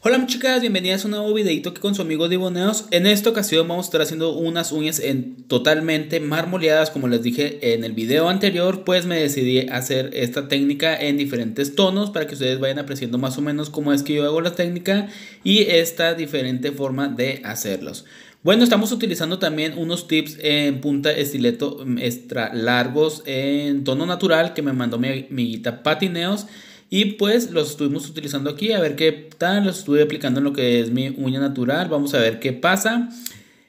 Hola chicas, bienvenidas a un nuevo videito aquí con su amigo Diboneos. En esta ocasión vamos a estar haciendo unas uñas en totalmente marmoleadas, como les dije en el video anterior, pues me decidí hacer esta técnica en diferentes tonos para que ustedes vayan apreciando más o menos cómo es que yo hago la técnica y esta diferente forma de hacerlos. Bueno, estamos utilizando también unos tips en punta estileto mm, extra largos en tono natural que me mandó mi amiguita Patineos. Y pues los estuvimos utilizando aquí a ver qué tal. Los estuve aplicando en lo que es mi uña natural. Vamos a ver qué pasa.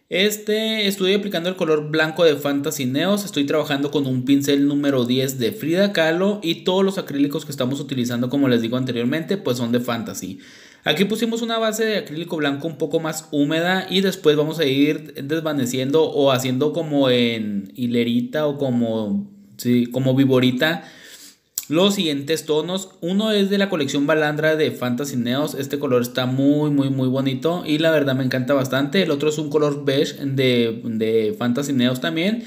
Este, estoy aplicando el color blanco de Fantasy Neos. Estoy trabajando con un pincel número 10 de Frida Kahlo. Y todos los acrílicos que estamos utilizando, como les digo anteriormente, pues son de Fantasy. Aquí pusimos una base de acrílico blanco un poco más húmeda. Y después vamos a ir desvaneciendo o haciendo como en hilerita o como, sí, como viborita los siguientes tonos, uno es de la colección Balandra de Fantasy Neos, este color está muy muy muy bonito y la verdad me encanta bastante, el otro es un color beige de, de Fantasy Neos también.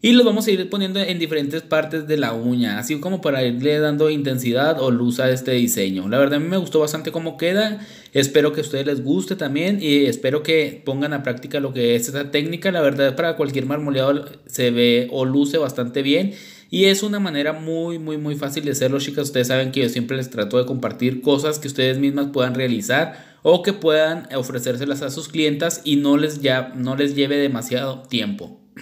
Y los vamos a ir poniendo en diferentes partes de la uña, así como para irle dando intensidad o luz a este diseño. La verdad me gustó bastante cómo queda, espero que a ustedes les guste también y espero que pongan a práctica lo que es esta técnica. La verdad para cualquier marmoleado se ve o luce bastante bien y es una manera muy, muy, muy fácil de hacerlo, chicas. Ustedes saben que yo siempre les trato de compartir cosas que ustedes mismas puedan realizar o que puedan ofrecérselas a sus clientas y no les, ya, no les lleve demasiado tiempo.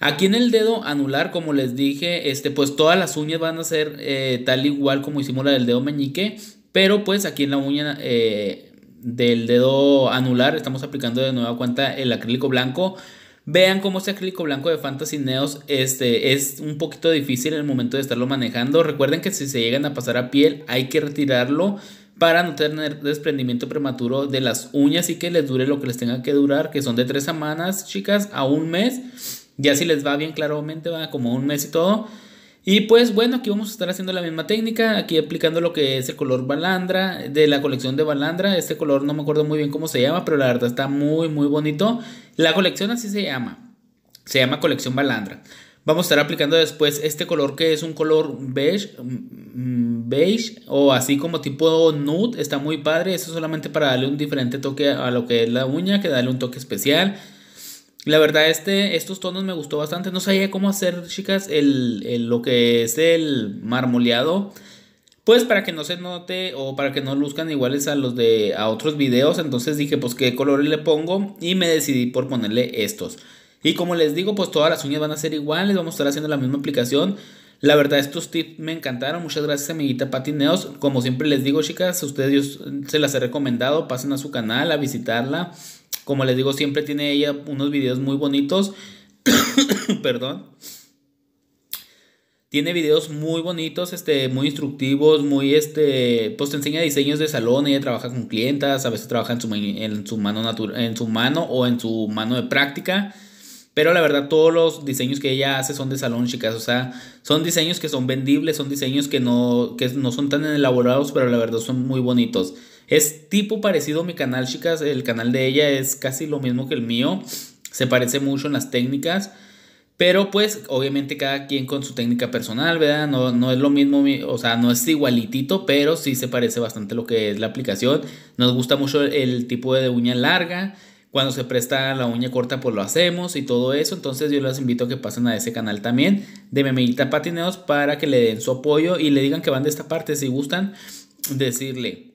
Aquí en el dedo anular, como les dije, este, pues todas las uñas van a ser eh, tal igual como hicimos la del dedo meñique, pero pues aquí en la uña eh, del dedo anular estamos aplicando de nueva cuenta el acrílico blanco. Vean cómo este acrílico blanco de Fantasy Neos este, es un poquito difícil en el momento de estarlo manejando. Recuerden que si se llegan a pasar a piel hay que retirarlo para no tener desprendimiento prematuro de las uñas y que les dure lo que les tenga que durar, que son de tres semanas, chicas, a un mes. Ya si les va bien, claramente va como un mes y todo y pues bueno, aquí vamos a estar haciendo la misma técnica, aquí aplicando lo que es el color balandra, de la colección de balandra, este color no me acuerdo muy bien cómo se llama, pero la verdad está muy muy bonito. La colección así se llama, se llama colección balandra. Vamos a estar aplicando después este color que es un color beige, mm, mm, beige o así como tipo nude, está muy padre, eso solamente para darle un diferente toque a lo que es la uña, que darle un toque especial. La verdad, este, estos tonos me gustó bastante. No sabía cómo hacer, chicas, el, lo que es el marmoleado. Pues para que no se note o para que no luzcan iguales a los de a otros videos. Entonces dije, pues qué colores le pongo. Y me decidí por ponerle estos. Y como les digo, pues todas las uñas van a ser iguales. Vamos a estar haciendo la misma aplicación. La verdad, estos tips me encantaron. Muchas gracias, amiguita Patineos. Como siempre les digo, chicas, a ustedes se las he recomendado. Pasen a su canal a visitarla. Como les digo, siempre tiene ella unos videos muy bonitos. Perdón. Tiene videos muy bonitos, este, muy instructivos, muy este, pues te enseña diseños de salón, ella trabaja con clientas, a veces trabaja en su, mano en su mano o en su mano de práctica. Pero la verdad, todos los diseños que ella hace son de salón, chicas. O sea, son diseños que son vendibles, son diseños que no, que no son tan elaborados, pero la verdad son muy bonitos. Es tipo parecido a mi canal, chicas. El canal de ella es casi lo mismo que el mío. Se parece mucho en las técnicas. Pero pues obviamente cada quien con su técnica personal, ¿verdad? No, es lo mismo, o sea, no es igualitito, pero sí se parece bastante lo que es la aplicación. Nos gusta mucho el, tipo de uña larga. Cuando se presta la uña corta, pues lo hacemos y todo eso. Entonces yo les invito a que pasen a ese canal también de Memellita Patineos para que le den su apoyo y le digan que van de esta parte si gustan decirle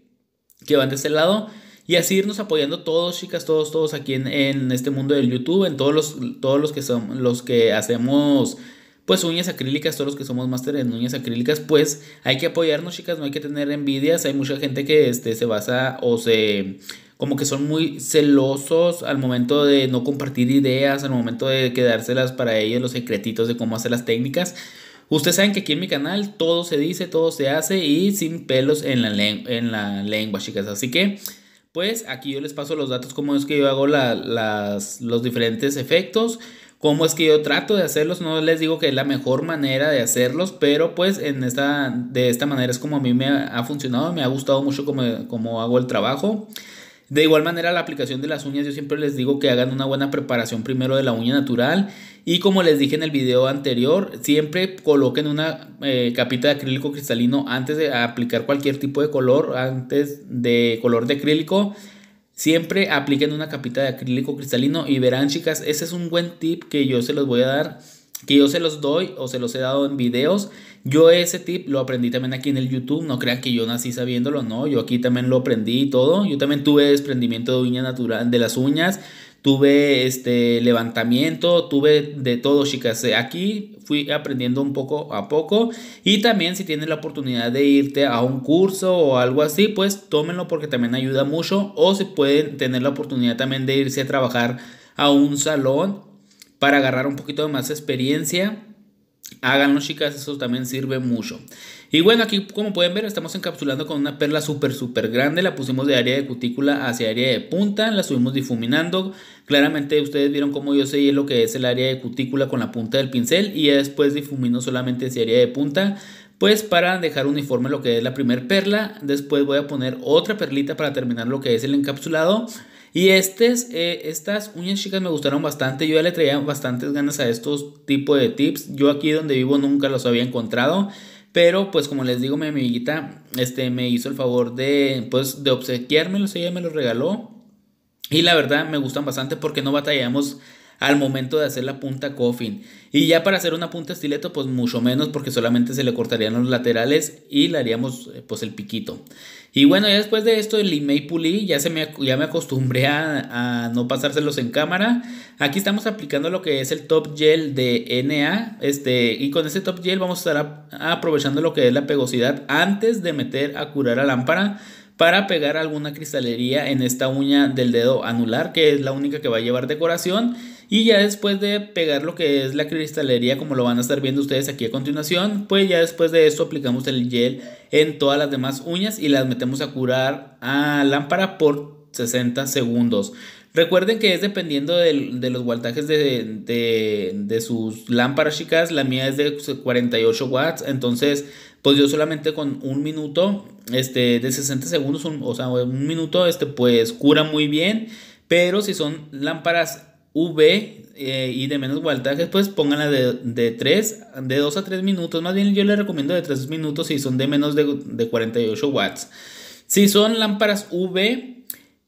que van de este lado. Y así irnos apoyando todos, chicas, todos, todos aquí en, este mundo del YouTube, en todos los, todos los que son, los que hacemos pues uñas acrílicas, todos los que somos máster en uñas acrílicas, pues hay que apoyarnos, chicas, no hay que tener envidias. Hay mucha gente que este, se basa o se como que son muy celosos al momento de no compartir ideas, al momento de quedárselas para ellos los secretitos de cómo hacer las técnicas. Ustedes saben que aquí en mi canal todo se dice, todo se hace y sin pelos en la, en la lengua, chicas. Así que, pues aquí yo les paso los datos, cómo es que yo hago los diferentes efectos, cómo es que yo trato de hacerlos. No les digo que es la mejor manera de hacerlos, pero pues en esta, de esta manera es como a mí me ha funcionado, me ha gustado mucho cómo como hago el trabajo. De igual manera, la aplicación de las uñas, yo siempre les digo que hagan una buena preparación primero de la uña natural. Y como les dije en el video anterior, siempre coloquen una eh, capita de acrílico cristalino antes de aplicar cualquier tipo de color, antes de color de acrílico. Siempre apliquen una capita de acrílico cristalino y verán, chicas, ese es un buen tip que yo se los voy a dar que yo se los doy o se los he dado en videos. Yo ese tip lo aprendí también aquí en el YouTube, no crean que yo nací sabiéndolo, no, yo aquí también lo aprendí y todo. Yo también tuve desprendimiento de uña natural de las uñas, tuve este levantamiento, tuve de todo, chicas. Eh, aquí fui aprendiendo un poco a poco y también si tienes la oportunidad de irte a un curso o algo así, pues tómenlo porque también ayuda mucho o si pueden tener la oportunidad también de irse a trabajar a un salón para agarrar un poquito de más experiencia. Háganlo, chicas, eso también sirve mucho. Y bueno, aquí como pueden ver, estamos encapsulando con una perla súper, súper grande. La pusimos de área de cutícula hacia área de punta, la subimos difuminando. Claramente ustedes vieron cómo yo seguí lo que es el área de cutícula con la punta del pincel y después difumino solamente hacia área de punta. Pues para dejar uniforme lo que es la primer perla, después voy a poner otra perlita para terminar lo que es el encapsulado. Y eh, estas uñas chicas me gustaron bastante. Yo ya le traía bastantes ganas a estos tipos de tips. Yo aquí donde vivo nunca los había encontrado. Pero pues como les digo, mi amiguita este, me hizo el favor de, pues, de obsequiármelos. Ella me los regaló. Y la verdad me gustan bastante porque no batallamos al momento de hacer la punta coffin. Y ya para hacer una punta estileto, pues mucho menos porque solamente se le cortarían los laterales y le haríamos eh, pues el piquito. Y bueno, ya después de esto el y pulí, ya, se me, ya me acostumbré a, no pasárselos en cámara. Aquí estamos aplicando lo que es el top gel de NA. Este, y con este top gel vamos a estar aprovechando lo que es la pegosidad antes de meter a curar a lámpara para pegar alguna cristalería en esta uña del dedo anular, que es la única que va a llevar decoración. Y ya después de pegar lo que es la cristalería, como lo van a estar viendo ustedes aquí a continuación, pues ya después de esto aplicamos el gel en todas las demás uñas y las metemos a curar a lámpara por 60 segundos. Recuerden que es dependiendo de los voltajes de, sus lámparas, chicas. La mía es de 48 watts. Entonces, pues yo solamente con un minuto, este, de 60 segundos, o sea, un minuto, este, pues cura muy bien. Pero si son lámparas V eh, y de menos voltajes, pues pónganla de, de 3, de 2 a 3 minutos. Más bien yo les recomiendo de 3 minutos si son de menos de, de 48 watts. Si son lámparas V,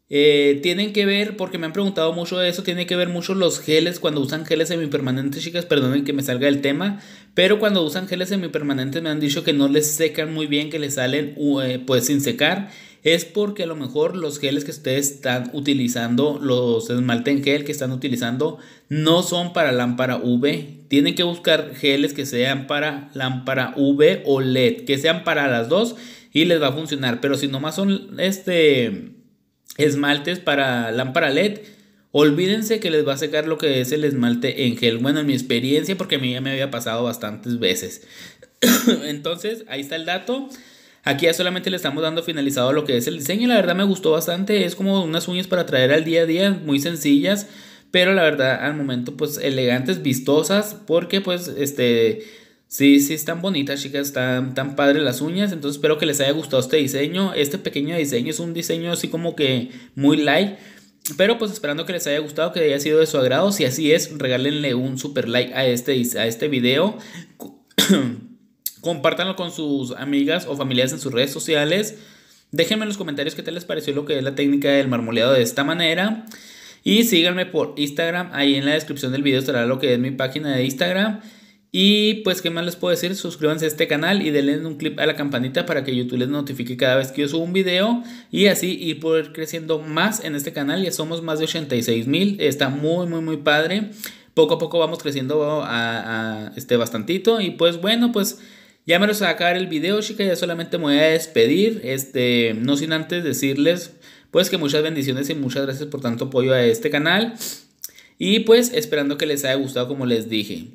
eh, tienen que ver, porque me han preguntado mucho de eso, Tienen que ver mucho los geles, cuando usan geles semipermanentes, chicas, perdonen que me salga el tema, pero cuando usan geles semipermanentes me han dicho que no les secan muy bien, que les salen eh, pues sin secar, es porque a lo mejor los geles que ustedes están utilizando, los esmalte en gel que están utilizando, no son para lámpara V tienen que buscar geles que sean para lámpara V o LED, que sean para las dos y les va a funcionar, pero si nomás son este esmaltes para lámpara LED. Olvídense que les va a secar lo que es el esmalte en gel. Bueno, en mi experiencia, porque a mí ya me había pasado bastantes veces. Entonces, ahí está el dato. Aquí ya solamente le estamos dando finalizado lo que es el diseño. La verdad me gustó bastante. Es como unas uñas para traer al día a día, muy sencillas. Pero la verdad, al momento, pues elegantes, vistosas. Porque pues este Sí, sí, están bonitas, chicas, están tan padres las uñas. Entonces espero que les haya gustado este diseño. Este pequeño diseño es un diseño así como que muy light. Pero pues esperando que les haya gustado, que haya sido de su agrado. Si así es, regálenle un super like a este, a este video. Compártanlo con sus amigas o familiares en sus redes sociales. Déjenme en los comentarios qué te les pareció lo que es la técnica del marmoleado de esta manera. Y síganme por Instagram. Ahí en la descripción del video estará lo que es mi página de Instagram. Y pues, ¿qué más les puedo decir? Suscríbanse a este canal y denle un clip a la campanita para que YouTube les notifique cada vez que yo subo un video y así ir por creciendo más en este canal. Ya somos más de 86 mil, está muy, muy, muy padre. Poco a poco vamos creciendo a, este bastantito y pues bueno, pues ya me los va a acabar el video, chica, ya solamente me voy a despedir, este, no sin antes decirles pues que muchas bendiciones y muchas gracias por tanto apoyo a este canal y pues esperando que les haya gustado como les dije.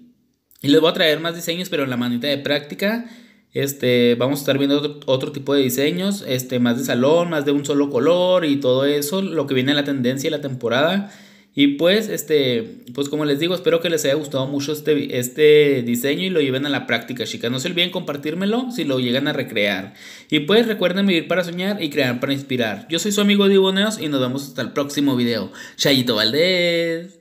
Y les voy a traer más diseños, pero en la manita de práctica. Este, vamos a estar viendo otro, tipo de diseños, este, más de salón, más de un solo color y todo eso, lo que viene en la tendencia y la temporada. Y pues, este, pues como les digo, espero que les haya gustado mucho este, este diseño y lo lleven a la práctica, chicas. No se olviden compartírmelo si lo llegan a recrear. Y pues recuerden vivir para soñar y crear para inspirar. Yo soy su amigo Diboneos y nos vemos hasta el próximo video. Chayito Valdés.